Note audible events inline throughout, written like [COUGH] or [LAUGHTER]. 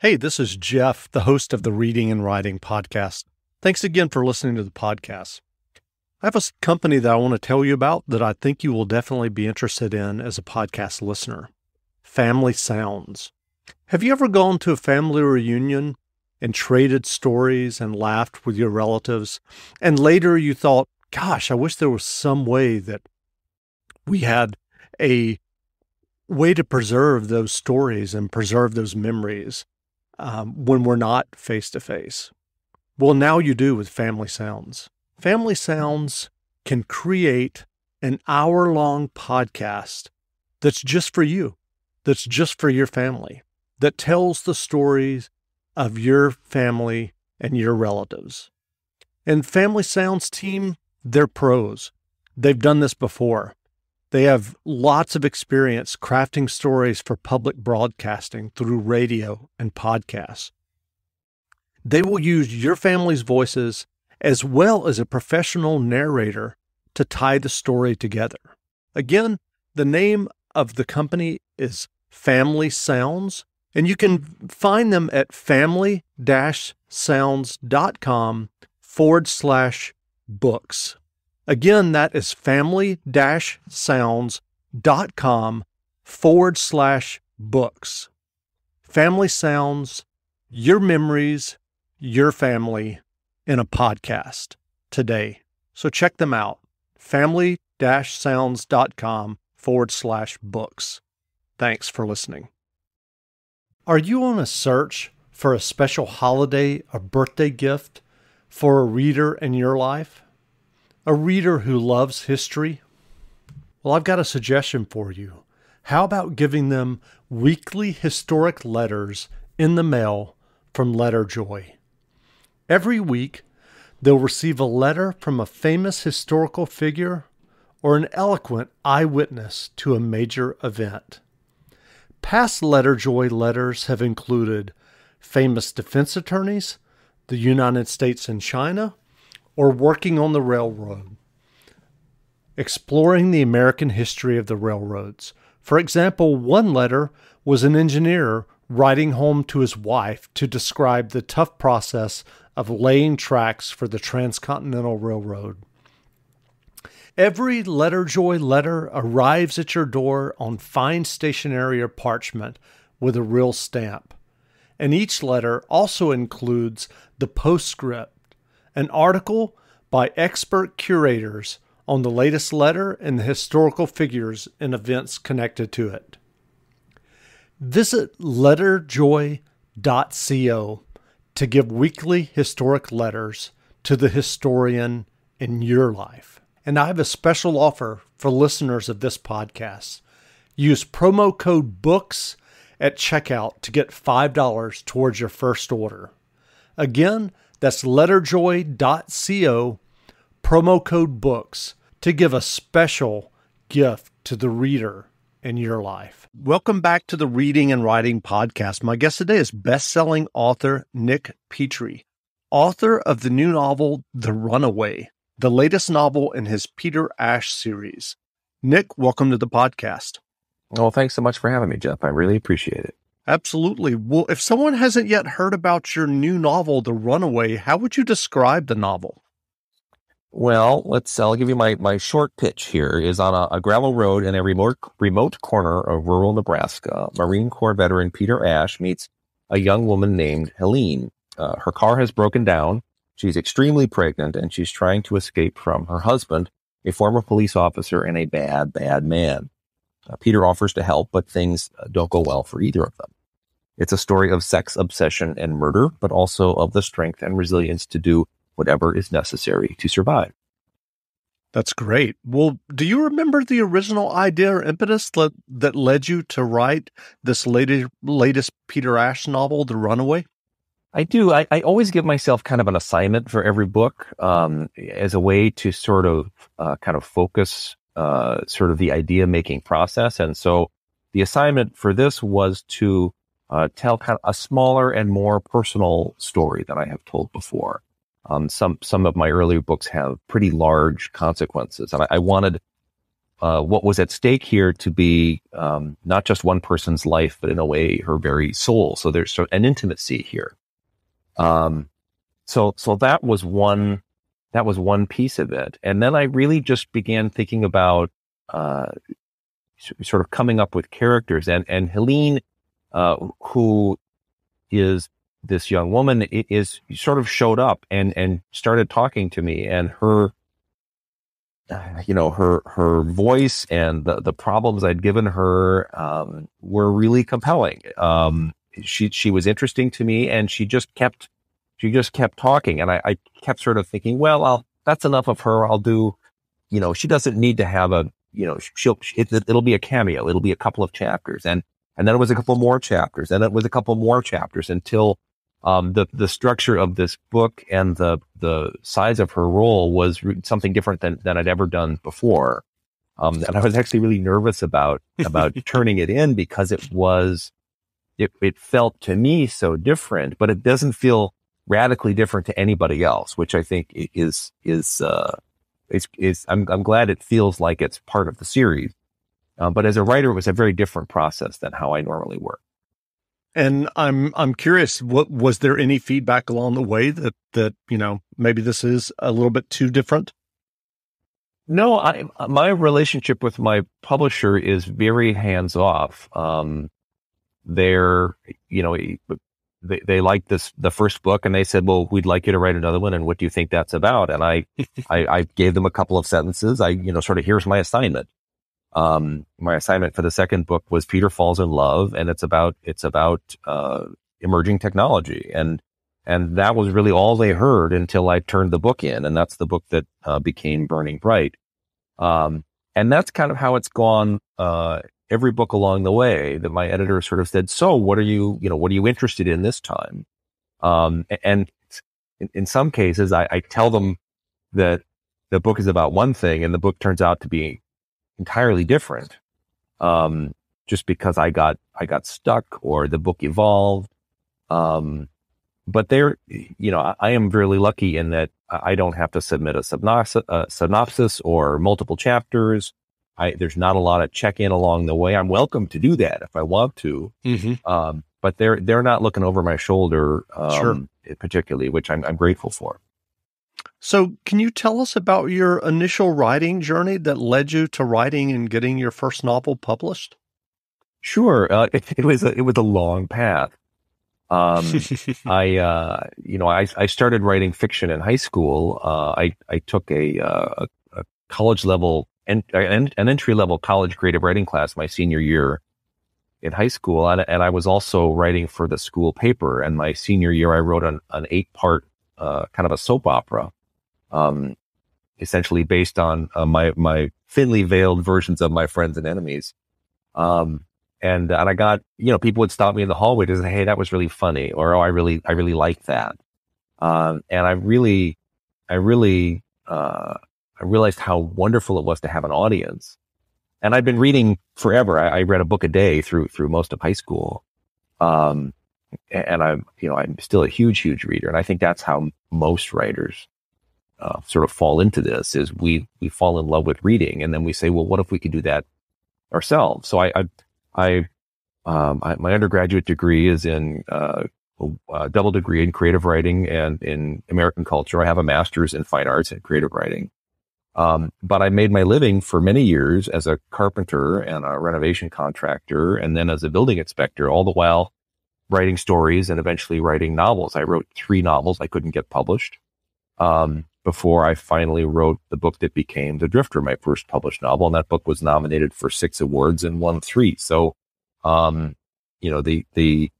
Hey, this is Jeff, the host of the Reading and Writing Podcast. Thanks again for listening to the podcast. I have a company that I want to tell you about that I think you will definitely be interested in as a podcast listener Family Sounds. Have you ever gone to a family reunion and traded stories and laughed with your relatives? And later you thought, gosh, I wish there was some way that we had a way to preserve those stories and preserve those memories um, when we're not face to face. Well, now you do with Family Sounds. Family Sounds can create an hour long podcast that's just for you, that's just for your family, that tells the stories of your family and your relatives. And Family Sounds team, they're pros. They've done this before. They have lots of experience crafting stories for public broadcasting through radio and podcasts. They will use your family's voices as well as a professional narrator to tie the story together. Again, the name of the company is Family Sounds, and you can find them at family sounds.com forward slash books. Again, that is family sounds.com forward slash books. Family Sounds, your memories, your family in a podcast today. So check them out. Family sounds.com forward slash books. Thanks for listening. Are you on a search for a special holiday a birthday gift for a reader in your life? A reader who loves history? Well, I've got a suggestion for you. How about giving them weekly historic letters in the mail from Letterjoy? Every week, they'll receive a letter from a famous historical figure or an eloquent eyewitness to a major event. Past Letterjoy letters have included famous defense attorneys, the United States and China, or working on the railroad, exploring the American history of the railroads. For example, one letter was an engineer writing home to his wife to describe the tough process of laying tracks for the Transcontinental Railroad. Every Letterjoy letter arrives at your door on fine stationery or parchment with a real stamp. And each letter also includes the postscript an article by expert curators on the latest letter and the historical figures and events connected to it. Visit letterjoy.co to give weekly historic letters to the historian in your life. And I have a special offer for listeners of this podcast. Use promo code BOOKS at checkout to get $5 towards your first order. Again, that's letterjoy.co, promo code books to give a special gift to the reader in your life. Welcome back to the Reading and Writing Podcast. My guest today is best-selling author Nick Petrie, author of the new novel The Runaway, the latest novel in his Peter Ash series. Nick, welcome to the podcast. Well, thanks so much for having me, Jeff. I really appreciate it. Absolutely. Well, if someone hasn't yet heard about your new novel, The Runaway, how would you describe the novel? Well, let's. I'll give you my my short pitch. Here is on a, a gravel road in a remote remote corner of rural Nebraska. Marine Corps veteran Peter Ash meets a young woman named Helene. Uh, her car has broken down. She's extremely pregnant, and she's trying to escape from her husband, a former police officer and a bad, bad man. Uh, Peter offers to help, but things uh, don't go well for either of them. It's a story of sex, obsession, and murder, but also of the strength and resilience to do whatever is necessary to survive. That's great. Well, do you remember the original idea or impetus le- that led you to write this latest, latest Peter Ash novel, The Runaway? I do. I, I, always give myself kind of an assignment for every book um, as a way to sort of uh, kind of focus uh, sort of the idea making process. And so the assignment for this was to uh, tell kind of a smaller and more personal story than I have told before. Um, some some of my earlier books have pretty large consequences, and I, I wanted uh, what was at stake here to be um, not just one person's life, but in a way her very soul. So there's an intimacy here. Um, so so that was one that was one piece of it, and then I really just began thinking about uh, sort of coming up with characters, and and Helene uh, who is this young woman is sort of showed up and and started talking to me and her [SIGHS] you know her her voice and the the problems I'd given her um, were really compelling. Um, she she was interesting to me, and she just kept she just kept talking, and I, I kept sort of thinking, well, I'll, that's enough of her. I'll do, you know, she doesn't need to have a you know she'll it, will be a cameo. It'll be a couple of chapters, and and then it was a couple more chapters, and it was a couple more chapters until um, the the structure of this book and the the size of her role was something different than than I'd ever done before. Um, and I was actually really nervous about about [LAUGHS] turning it in because it was it it felt to me so different, but it doesn't feel radically different to anybody else, which I think is is uh, is is I'm I'm glad it feels like it's part of the series um, but as a writer, it was a very different process than how I normally work. And I'm I'm curious, what was there any feedback along the way that that you know maybe this is a little bit too different? No, I, my relationship with my publisher is very hands off. Um, they're you know they, they liked this the first book and they said, well, we'd like you to write another one. And what do you think that's about? And I [LAUGHS] I, I gave them a couple of sentences. I you know sort of here's my assignment um, my assignment for the second book was Peter falls in love, and it's about it's about uh, emerging technology, and and that was really all they heard until I turned the book in, and that's the book that uh, became Burning Bright, um, and that's kind of how it's gone. Uh, every book along the way that my editor sort of said, "So, what are you you know what are you interested in this time?" Um, and in, in, some cases, I, I tell them that the book is about one thing, and the book turns out to be entirely different. Um, just because I got I got stuck or the book evolved. Um, but there, you know, I, I, am really lucky in that I don't have to submit a synopsis, a uh, synopsis or multiple chapters. I, there's not a lot of check in along the way. I'm welcome to do that if I want to. Mm-hmm. Um, but they're they're not looking over my shoulder, um, sure. particularly, which I'm, I'm grateful for. So, can you tell us about your initial writing journey that led you to writing and getting your first novel published? Sure, uh, it, [LAUGHS] it, was a, it was a long path. Um, [LAUGHS] I uh, you know I, I started writing fiction in high school. Uh, I I took a, uh, a, a college level and uh, an, entry level college creative writing class my senior year in high school, and, and I was also writing for the school paper. And my senior year, I wrote an, an eight part uh, kind of a soap opera um, essentially based on uh, my my thinly veiled versions of my friends and enemies. Um, and uh, and I got you know people would stop me in the hallway to say, "Hey, that was really funny," or "Oh, I really I really like that." Um, and I really, I really, uh, I realized how wonderful it was to have an audience. And I'd been reading forever. I, I read a book a day through through most of high school. Um, and I'm you know I'm still a huge huge reader, and I think that's how most writers uh, sort of fall into this is we we fall in love with reading, and then we say, well, what if we could do that ourselves? So I I, I, um, I my undergraduate degree is in uh, a double degree in creative writing and in American culture. I have a master's in fine arts and creative writing. Um, but I made my living for many years as a carpenter and a renovation contractor, and then as a building inspector, all the while writing stories and eventually writing novels. I wrote three novels I couldn't get published. Um, before I finally wrote the book that became The Drifter, my first published novel. And that book was nominated for six awards and won three. So, um, you know, the, the,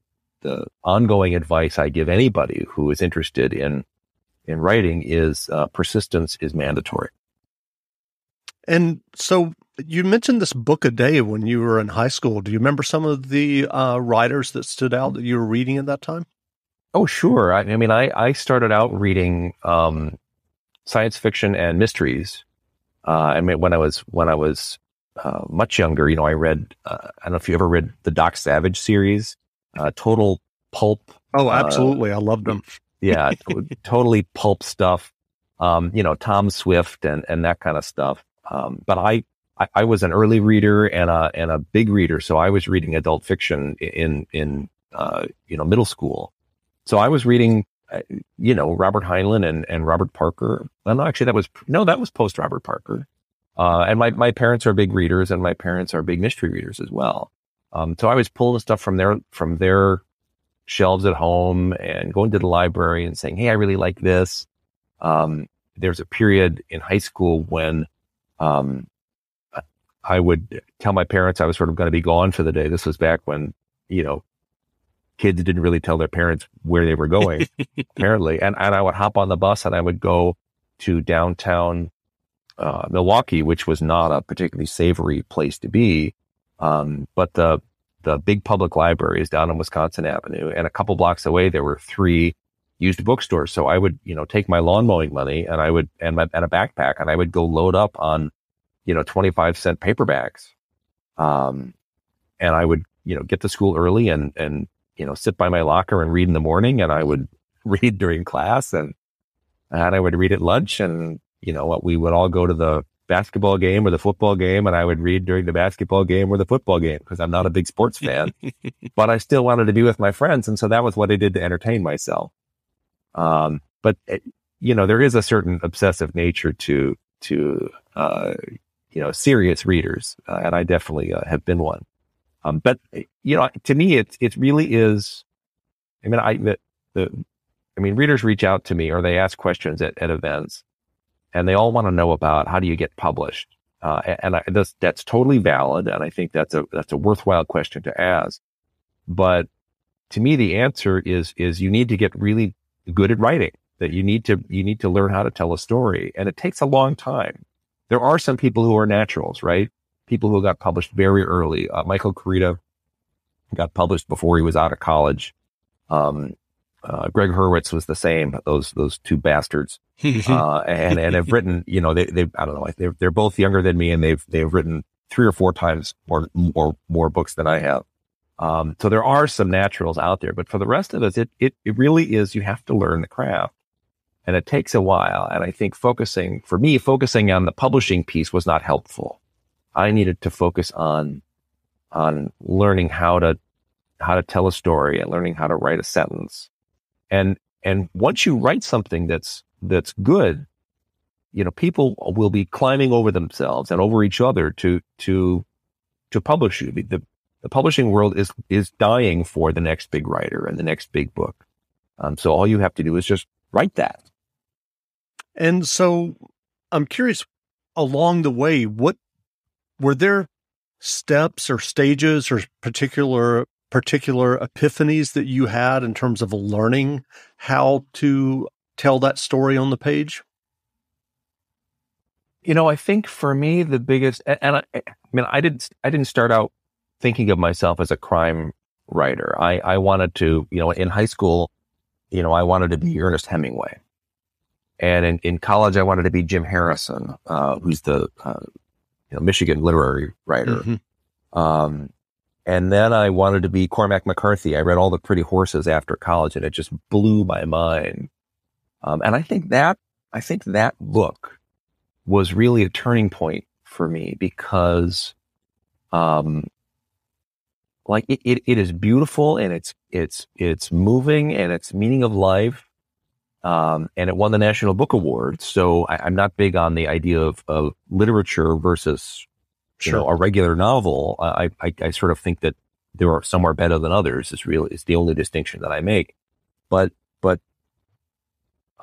the ongoing advice I give anybody who is interested in, in writing is uh, persistence is mandatory. And so you mentioned this book a day when you were in high school. Do you remember some of the uh, writers that stood out that you were reading at that time? Oh, sure. I, I mean, I, I started out reading um, science fiction and mysteries. Uh, I mean, when I was when I was uh, much younger, you know, I read. Uh, I don't know if you ever read the Doc Savage series, uh, total pulp. Oh, uh, absolutely! I loved them. [LAUGHS] yeah, totally pulp stuff. Um, you know, Tom Swift and and that kind of stuff. Um, but I, I, I was an early reader and a and a big reader, so I was reading adult fiction in in uh, you know middle school. So I was reading uh, you know, Robert Heinlein and, and Robert Parker. Well, no, actually, that was no, that was post Robert Parker. Uh, and my, my parents are big readers, and my parents are big mystery readers as well. Um, so I was pulling stuff from their from their shelves at home and going to the library and saying, "Hey, I really like this." Um, there's a period in high school when um, I would tell my parents I was sort of going to be gone for the day. This was back when you know kids didn't really tell their parents where they were going, [LAUGHS] apparently. And, and I would hop on the bus and I would go to downtown uh, Milwaukee, which was not a particularly savory place to be. Um, but the, the big public library is down on Wisconsin Avenue. And a couple blocks away, there were three used bookstores. So I would, you know, take my lawn mowing money and I would, and my, and a backpack and I would go load up on, you know, 25 cent paperbacks. Um, and I would, you know, get to school early and, and you know, sit by my locker and read in the morning and I would [LAUGHS] read during class and, and I would read at lunch and, you know what, we would all go to the basketball game or the football game and I would read during the basketball game or the football game because I'm not a big sports [LAUGHS] fan, but I still wanted to be with my friends. And so that was what I did to entertain myself. Um, but it, eh, you know, there is a certain obsessive nature to, to, uh, you know, serious readers. Uh, and I definitely uh, have been one. Um, but you know, to me, it it really is. I mean, I the, the I mean, readers reach out to me or they ask questions at, at events, and they all want to know about how do you get published. Uh, and I, this, that's totally valid, and I think that's a that's a worthwhile question to ask. But to me, the answer is is you need to get really good at writing. That you need to you need to learn how to tell a story, and it takes a long time. There are some people who are naturals, right? people who got published very early. Uh, Michael Carita got published before he was out of college. Um, uh, Greg Hurwitz was the same. Those those two bastards, mm-hmm. uh, and and have written. [LAUGHS] You know, they they I don't know. They're they're both younger than me, and they've they've written three or four times more more more books than I have. Um, so there are some naturals out there, but for the rest of us, it it it really is. You have to learn the craft, and it takes a while. And I think focusing for me, focusing on the publishing piece was not helpful. I needed to focus on on learning how to how to tell a story and learning how to write a sentence. And and once you write something that's that's good, you know, people will be climbing over themselves and over each other to to to publish you. The the publishing world is is dying for the next big writer and the next big book. Um, so all you have to do is just write that. And so I'm curious along the way, what were there steps or stages or particular particular epiphanies that you had in terms of learning how to tell that story on the page? You know, I think for me the biggest and I, I mean I didn't I didn't start out thinking of myself as a crime writer. I I wanted to, you know, in high school, you know, I wanted to be Ernest Hemingway. And in, in college, I wanted to be Jim Harrison, uh, who's the uh, you know, Michigan literary writer. Mm-hmm. Um, and then I wanted to be Cormac McCarthy. I read all the Pretty Horses after college, and it just blew my mind. Um, and I think that I think that book was really a turning point for me because, um, like it, it, it is beautiful and it's it's it's moving and it's meaning of life, um, and it won the National Book Award. So I, am not big on the idea of, of literature versus sure. you know, a regular novel. I, I, I sort of think that there are some are better than others. Is really is the only distinction that I make. But but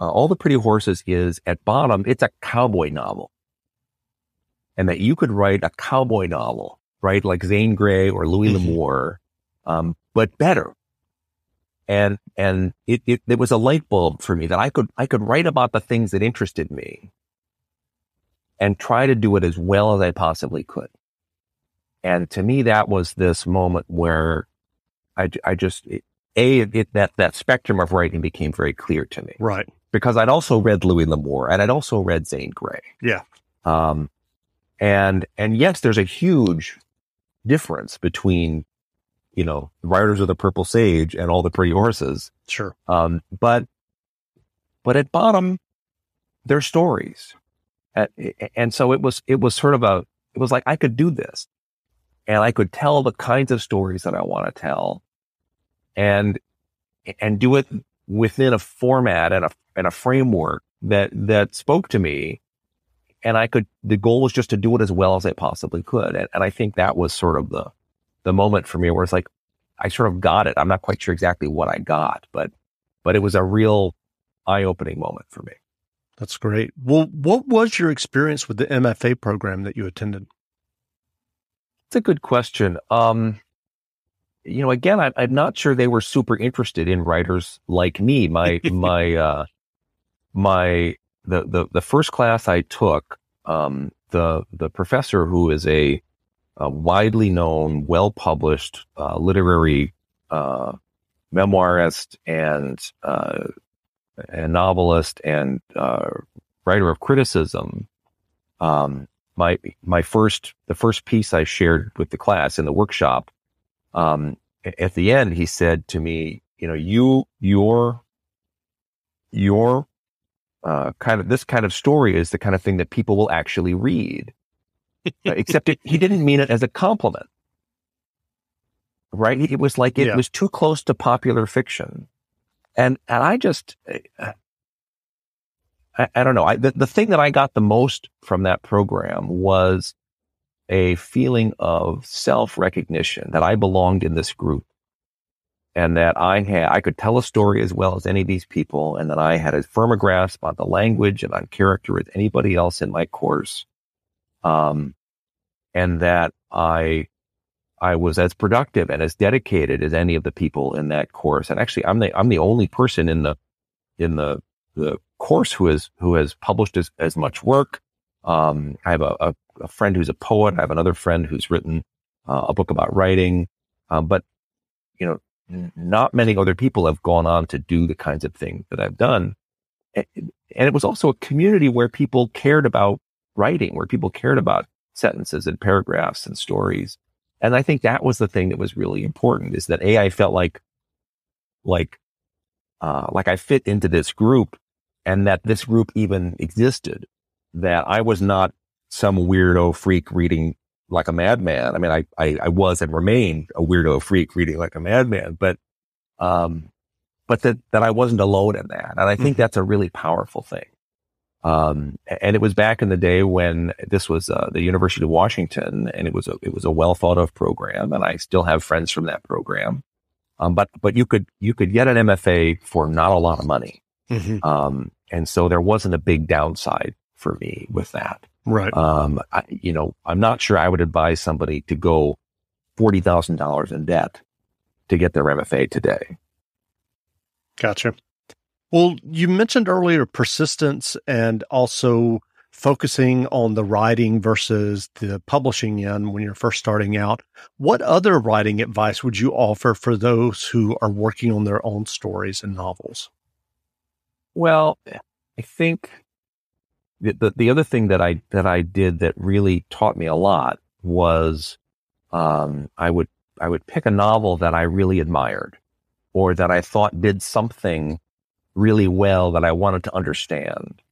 uh, all the pretty horses is at bottom it's a cowboy novel, and that you could write a cowboy novel, right, like Zane Grey or Louis mm-hmm. L'Amour, um, but better and, and it, it, it was a light bulb for me that I could, I could write about the things that interested me and try to do it as well as I possibly could. And to me, that was this moment where I, I just, it, a, it, that, that spectrum of writing became very clear to me. Right. Because I'd also read Louis L'Amour and I'd also read Zane Grey. Yeah. Um, and, and yes, there's a huge difference between you know, Riders of the Purple Sage and all the pretty horses. Sure. Um, but, but at bottom, they're stories. And, and so it was, it was sort of a, it was like, I could do this and I could tell the kinds of stories that I want to tell and, and do it within a format and a, and a framework that, that spoke to me. And I could, the goal was just to do it as well as I possibly could. And, and I think that was sort of the, the moment for me where it's like I sort of got it. I'm not quite sure exactly what I got, but but it was a real eye-opening moment for me. That's great. Well, what was your experience with the MFA program that you attended? It's a good question. Um, you know, again, I, am not sure they were super interested in writers like me. My [LAUGHS] my uh, my the, the the first class I took, um, the the professor who is a uh, widely known, well published uh, literary uh, memoirist and uh, and novelist and uh, writer of criticism. Um, my my first the first piece I shared with the class in the workshop. Um, at the end, he said to me, "You know, you your your uh, kind of this kind of story is the kind of thing that people will actually read." except it, he didn't mean it as a compliment. Right? It was like it yeah. was too close to popular fiction. And, and I just, I, I don't know. I, the, the thing that I got the most from that program was a feeling of self recognition that I belonged in this group and that I had, I could tell a story as well as any of these people, and that I had a firm grasp on the language and on character as anybody else in my course. Um, and that I I was as productive and as dedicated as any of the people in that course. And actually, I'm the I'm the only person in the in the the course has who has published as, as much work. Um, I have a, a, a, friend who's a poet. I have another friend who's written uh, a book about writing. Um, but you know, n- not many other people have gone on to do the kinds of things that I've done. And, and it was also a community where people cared about writing, where people cared about sentences and paragraphs and stories. And I think that was the thing that was really important is that A, I felt like, like, uh, like I fit into this group and that this group even existed, that I was not some weirdo freak reading like a madman. I mean, I, I, I was and remain a weirdo freak reading like a madman, but, um, but that, that I wasn't alone in that. And I think mm-hmm. that's a really powerful thing. Um, and it was back in the day when this was uh, the University of Washington, and it was a it was a well thought of program, and I still have friends from that program. Um, but but you could you could get an MFA for not a lot of money, mm-hmm. um, and so there wasn't a big downside for me with that. Right. Um, I, you know, I'm not sure I would advise somebody to go forty thousand dollars in debt to get their MFA today. Gotcha. Well, you mentioned earlier persistence and also focusing on the writing versus the publishing end when you're first starting out. What other writing advice would you offer for those who are working on their own stories and novels? Well, I think the, the, the other thing that I that I did that really taught me a lot was um, I would I would pick a novel that I really admired or that I thought did something really well that I wanted to understand.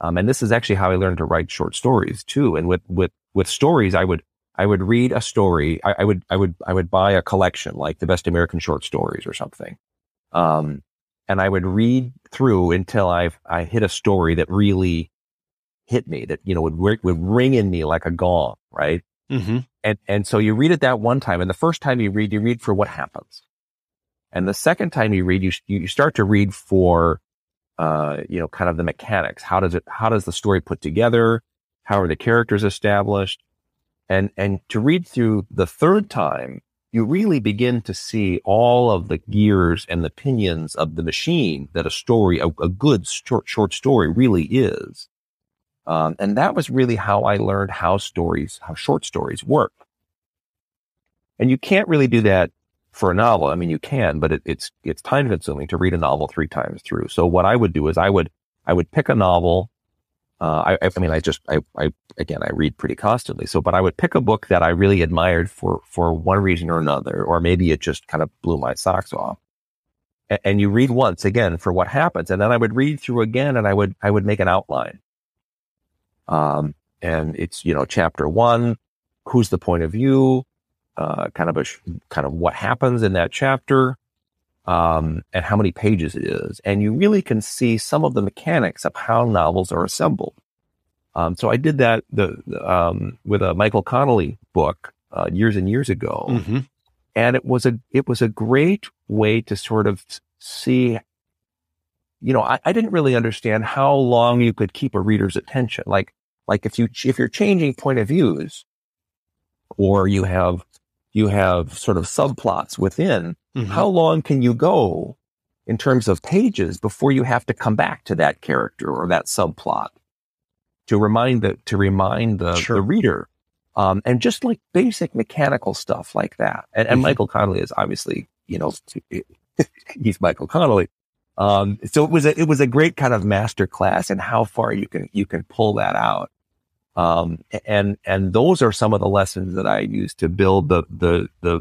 Um, and this is actually how I learned to write short stories too. And with, with, with stories, I would, I would read a story. I, I would, I would, I would buy a collection like the best American short stories or something. Um, and I would read through until I've, I hit a story that really hit me that, you know, would, would ring in me like a gong, right? Mm-hmm. And, and so you read it that one time and the first time you read, you read for what happens. And the second time you read, you, you start to read for, uh, you know, kind of the mechanics. How does it, how does the story put together? How are the characters established? And, and to read through the third time, you really begin to see all of the gears and the pinions of the machine that a story, a, a good short, short story really is. Um, and that was really how I learned how stories, how short stories work. And you can't really do that for a novel. I mean, you can, but it, it's it's time consuming to read a novel three times through. So what I would do is I would I would pick a novel. Uh, I, I mean, I just I, I again I read pretty constantly. So, but I would pick a book that I really admired for for one reason or another, or maybe it just kind of blew my socks off. A- and you read once again for what happens, and then I would read through again, and I would I would make an outline. Um, and it's you know chapter one, who's the point of view, uh, kind of a kind of what happens in that chapter um, and how many pages it is, and you really can see some of the mechanics of how novels are assembled. Um, so I did that the, um, with a Michael Connolly book uh, years and years ago, mm-hmm. and it was a it was a great way to sort of see. You know, I, I didn't really understand how long you could keep a reader's attention. Like, like if you if you're changing point of views, or you have you have sort of subplots within. Mm-hmm. How long can you go in terms of pages before you have to come back to that character or that subplot to remind the to remind the, sure. the reader? Um, and just like basic mechanical stuff like that. And, and mm-hmm. Michael Connolly is obviously, you know, [LAUGHS] he's Michael Connolly. Um, so it was a, it was a great kind of master class in how far you can you can pull that out. Um, and and those are some of the lessons that I use to build the the the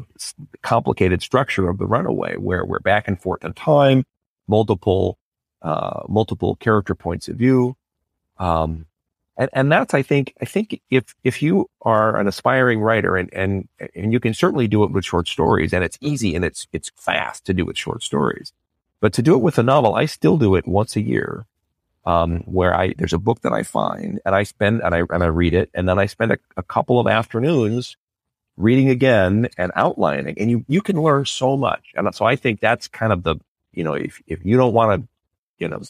complicated structure of the runaway, where we're back and forth in time, multiple uh, multiple character points of view, um, and and that's I think I think if if you are an aspiring writer and and and you can certainly do it with short stories, and it's easy and it's it's fast to do with short stories, but to do it with a novel, I still do it once a year um, where I there's a book that I find and I spend and I and I read it and then I spend a, a couple of afternoons reading again and outlining and you you can learn so much and so I think that's kind of the you know if if you don't want to you know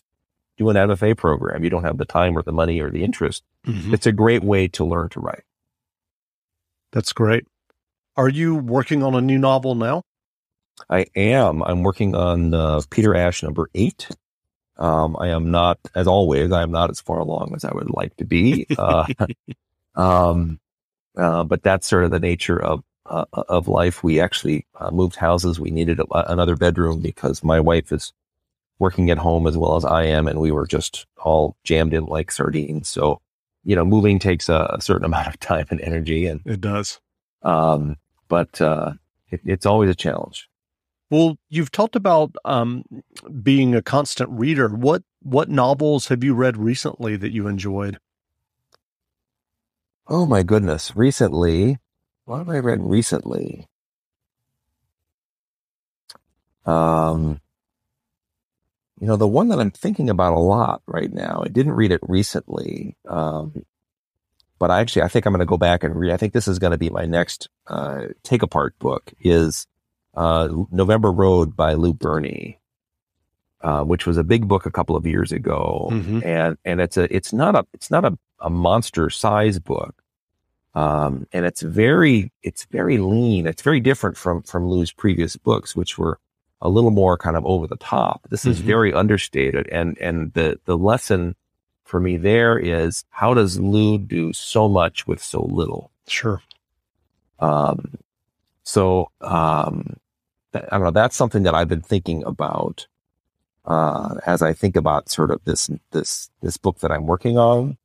do an MFA program you don't have the time or the money or the interest mm-hmm. it's a great way to learn to write. That's great. Are you working on a new novel now? I am. I'm working on uh, Peter Ash number eight, um, I am not, as always, I am not as far along as I would like to be. Uh, [LAUGHS] [LAUGHS] um, uh, but that's sort of the nature of uh, uh of life. We actually uh, moved houses. We needed a, another bedroom because my wife is working at home as well as I am, and we were just all jammed in like sardines. So, you know, moving takes a, a certain [LAUGHS] amount of time and energy, and it does. Um, but uh, it, it's always a challenge. Well, you've talked about um, being a constant reader. What what novels have you read recently that you enjoyed? Oh my goodness! Recently, what have I read recently? Um, you know, the one that I'm thinking about a lot right now. I didn't read it recently, um, but I actually I think I'm going to go back and read. I think this is going to be my next uh, take apart book. Is uh, November Road by Lou Burney, uh, which was a big book a couple of years ago, mm-hmm. and and it's a it's not a it's not a, a monster size book, um, and it's very it's very lean. It's very different from from Lou's previous books, which were a little more kind of over the top. This mm-hmm. is very understated, and and the the lesson for me there is how does Lou do so much with so little? Sure. Um, so um, that, I don't know. That's something that I've been thinking about uh, as I think about sort of this this this book that I'm working on.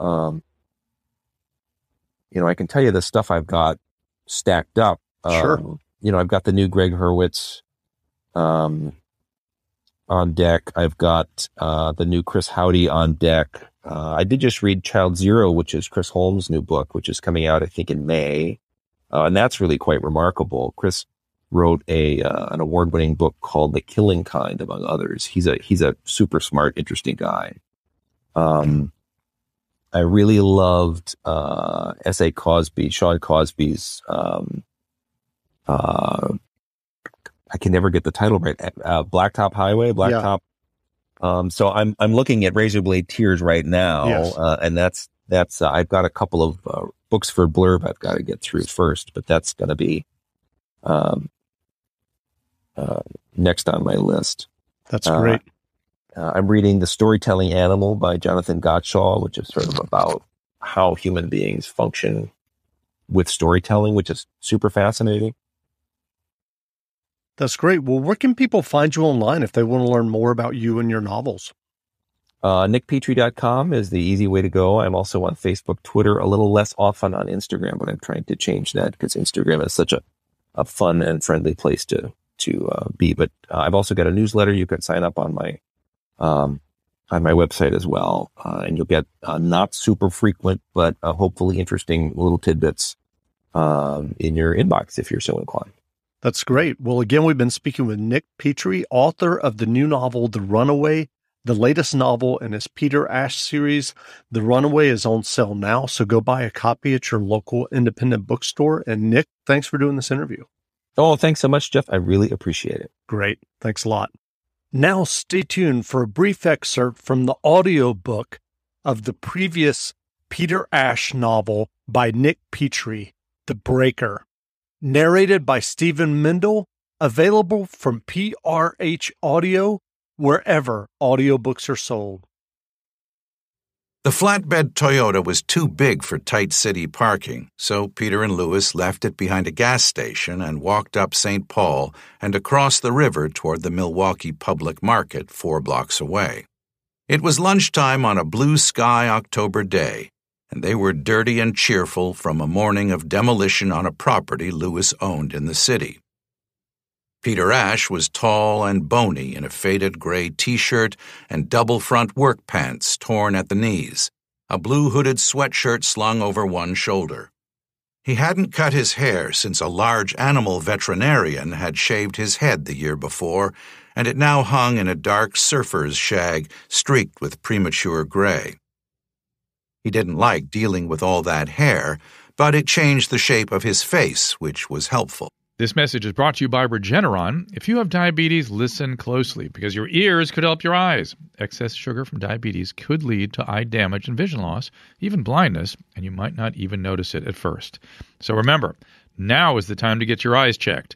Um, you know, I can tell you the stuff I've got stacked up. Um, sure. You know, I've got the new Greg Hurwitz um, on deck. I've got uh, the new Chris Howdy on deck. Uh, I did just read Child Zero, which is Chris Holmes' new book, which is coming out, I think, in May. Uh, and that's really quite remarkable. Chris wrote a uh, an award winning book called The Killing Kind, among others. He's a he's a super smart, interesting guy. Um, I really loved uh, S. A. Cosby, Sean Cosby's. Um, uh, I can never get the title right. Uh, uh Blacktop Highway, Blacktop. Yeah. Um, so I'm I'm looking at Razor Blade Tears right now, yes. uh, and that's that's uh, I've got a couple of uh, books for blurb I've got to get through first, but that's going to be um, uh, next on my list. That's uh, great. Uh, I'm reading The Storytelling Animal by Jonathan Gottschall, which is sort of about how human beings function with storytelling, which is super fascinating. That's great. Well, where can people find you online if they want to learn more about you and your novels? Uh, NickPetrie.com is the easy way to go. I'm also on Facebook, Twitter, a little less often on Instagram, but I'm trying to change that because Instagram is such a, a fun and friendly place to to uh, be. But uh, I've also got a newsletter you can sign up on my um, on my website as well, uh, and you'll get uh, not super frequent but uh, hopefully interesting little tidbits um, in your inbox if you're so inclined. That's great. Well, again, we've been speaking with Nick Petrie, author of the new novel *The Runaway*. The latest novel in his Peter Ash series, The Runaway, is on sale now. So go buy a copy at your local independent bookstore. And Nick, thanks for doing this interview. Oh, thanks so much, Jeff. I really appreciate it. Great. Thanks a lot. Now, stay tuned for a brief excerpt from the audiobook of the previous Peter Ash novel by Nick Petrie, The Breaker, narrated by Stephen Mendel, available from PRH Audio wherever audiobooks are sold. The flatbed Toyota was too big for tight city parking, so Peter and Lewis left it behind a gas station and walked up St. Paul and across the river toward the Milwaukee Public Market four blocks away. It was lunchtime on a blue sky October day, and they were dirty and cheerful from a morning of demolition on a property Lewis owned in the city. Peter Ash was tall and bony in a faded gray t shirt and double front work pants torn at the knees, a blue hooded sweatshirt slung over one shoulder. He hadn't cut his hair since a large animal veterinarian had shaved his head the year before, and it now hung in a dark surfer's shag streaked with premature gray. He didn't like dealing with all that hair, but it changed the shape of his face, which was helpful. This message is brought to you by Regeneron. If you have diabetes, listen closely because your ears could help your eyes. Excess sugar from diabetes could lead to eye damage and vision loss, even blindness, and you might not even notice it at first. So remember, now is the time to get your eyes checked.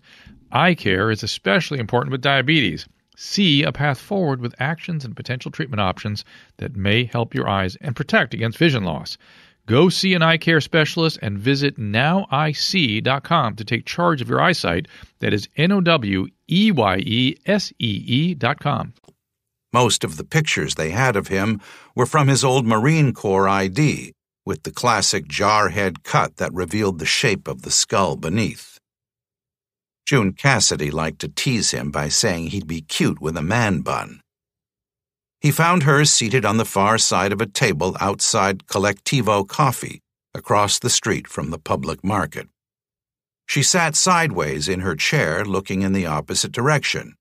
Eye care is especially important with diabetes. See a path forward with actions and potential treatment options that may help your eyes and protect against vision loss. Go see an eye care specialist and visit nowic.com to take charge of your eyesight. That is N O W E Y E S E E.com. Most of the pictures they had of him were from his old Marine Corps ID, with the classic jarhead cut that revealed the shape of the skull beneath. June Cassidy liked to tease him by saying he'd be cute with a man bun. He found her seated on the far side of a table outside Collectivo Coffee, across the street from the public market. She sat sideways in her chair, looking in the opposite direction.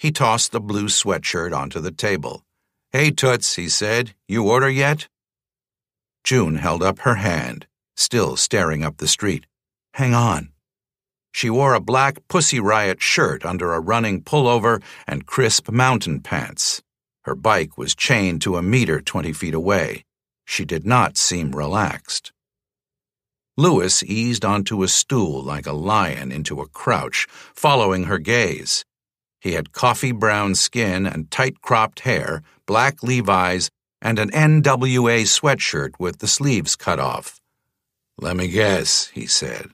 He tossed the blue sweatshirt onto the table. Hey, Toots, he said, you order yet? June held up her hand, still staring up the street. Hang on. She wore a black Pussy Riot shirt under a running pullover and crisp mountain pants. Her bike was chained to a meter 20 feet away. She did not seem relaxed. Lewis eased onto a stool like a lion into a crouch, following her gaze. He had coffee brown skin and tight cropped hair, black Levi's, and an NWA sweatshirt with the sleeves cut off. Let me guess, he said.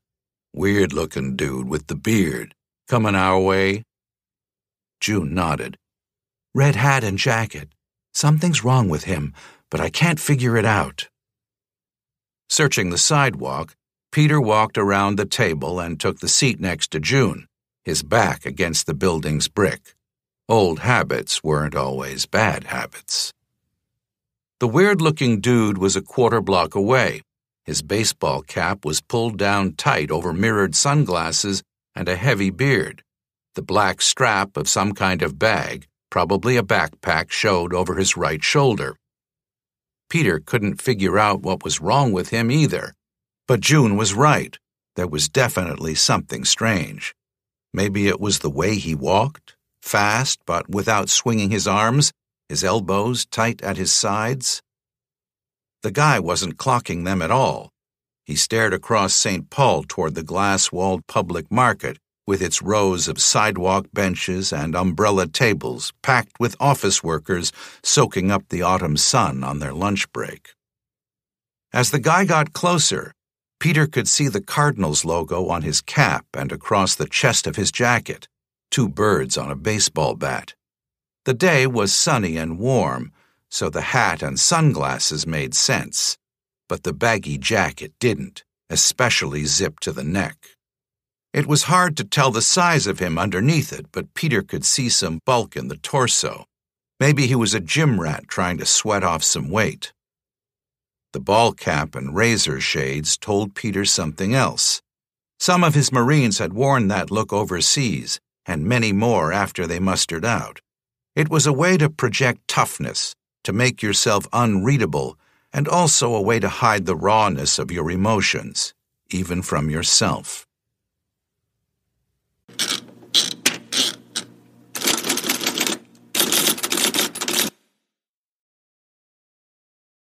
Weird looking dude with the beard. Coming our way? June nodded. Red hat and jacket. Something's wrong with him, but I can't figure it out. Searching the sidewalk, Peter walked around the table and took the seat next to June, his back against the building's brick. Old habits weren't always bad habits. The weird looking dude was a quarter block away. His baseball cap was pulled down tight over mirrored sunglasses and a heavy beard. The black strap of some kind of bag Probably a backpack showed over his right shoulder. Peter couldn't figure out what was wrong with him either. But June was right. There was definitely something strange. Maybe it was the way he walked, fast but without swinging his arms, his elbows tight at his sides. The guy wasn't clocking them at all. He stared across St. Paul toward the glass walled public market with its rows of sidewalk benches and umbrella tables packed with office workers soaking up the autumn sun on their lunch break. As the guy got closer, Peter could see the Cardinals logo on his cap and across the chest of his jacket, two birds on a baseball bat. The day was sunny and warm, so the hat and sunglasses made sense, but the baggy jacket didn't, especially zipped to the neck. It was hard to tell the size of him underneath it, but Peter could see some bulk in the torso. Maybe he was a gym rat trying to sweat off some weight. The ball cap and razor shades told Peter something else. Some of his Marines had worn that look overseas, and many more after they mustered out. It was a way to project toughness, to make yourself unreadable, and also a way to hide the rawness of your emotions, even from yourself.